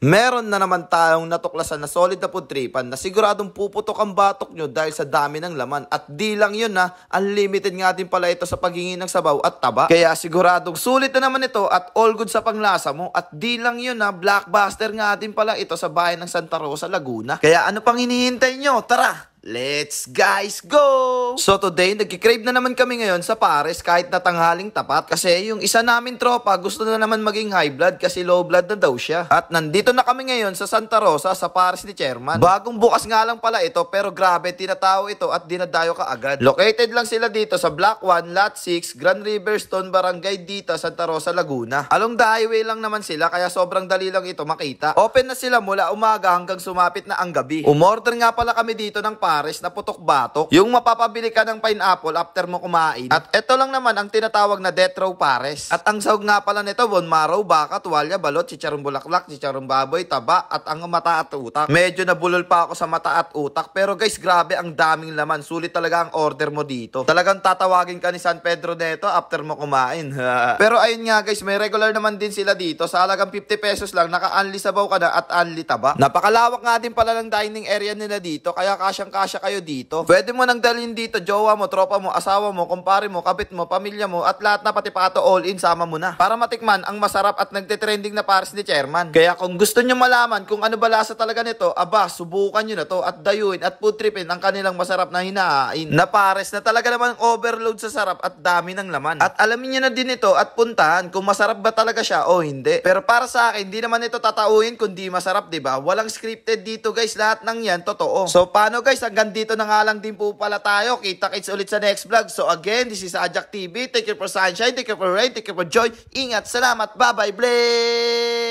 Meron na naman tayong natuklasan na solid na putripan na siguradong puputok ang batok nyo dahil sa dami ng laman. At di lang yun na, ah. unlimited nga din pala ito sa paghingi ng sabaw at taba. Kaya siguradong sulit na naman ito at all good sa panglasa mo. At di lang yun na, ah. blockbuster nga din pala ito sa bayan ng Santa Rosa, Laguna. Kaya ano pang hinihintay nyo? Tara! Let's guys go! So today, nagkikrave na naman kami ngayon sa Paris kahit na tanghaling tapat kasi yung isa namin tropa gusto na naman maging high blood kasi low blood na daw siya. At nandito na kami ngayon sa Santa Rosa sa Paris ni Chairman. Bagong bukas nga lang pala ito pero grabe tinatao ito at dinadayo ka agad. Located lang sila dito sa Block 1, Lot 6, Grand Riverstone, Barangay Dita, Santa Rosa, Laguna. Along the highway lang naman sila kaya sobrang dali lang ito makita. Open na sila mula umaga hanggang sumapit na ang gabi. Umorder nga pala kami dito ng Pares pares na putok batok. Yung mapapabili ka ng pineapple after mo kumain. At ito lang naman ang tinatawag na death row pares. At ang sahog nga pala nito, bon marrow, baka, tuwalya, balot, chicharong bulaklak, chicharong baboy, taba, at ang mata at utak. Medyo nabulol pa ako sa mata at utak, pero guys, grabe ang daming laman. Sulit talaga ang order mo dito. Talagang tatawagin ka ni San Pedro neto after mo kumain. pero ayun nga guys, may regular naman din sila dito. Sa alagang 50 pesos lang, naka-unli sabaw ka na at unli taba. Napakalawak nga din pala ng dining area nila dito, kaya kasyang ka magkakasya kayo dito. Pwede mo nang dalhin dito jowa mo, tropa mo, asawa mo, kumpare mo, kapit mo, pamilya mo, at lahat na pati pato all in sama mo na. Para matikman ang masarap at nagte-trending na pares ni chairman. Kaya kung gusto niyo malaman kung ano ba lasa talaga nito, aba, subukan niyo na to at dayuin at food tripin ang kanilang masarap na hinahain. Na pares na talaga naman overload sa sarap at dami ng laman. At alamin niyo na din ito at puntahan kung masarap ba talaga siya o hindi. Pero para sa akin, hindi naman ito tatauin kundi masarap, 'di ba? Walang scripted dito, guys. Lahat ng 'yan totoo. So paano, guys? hanggang dito na nga lang din po pala tayo. Kita-kits ulit sa next vlog. So again, this is Ajak TV. Thank you for sunshine, take care for rain, take care for joy. Ingat, salamat, bye-bye, bless!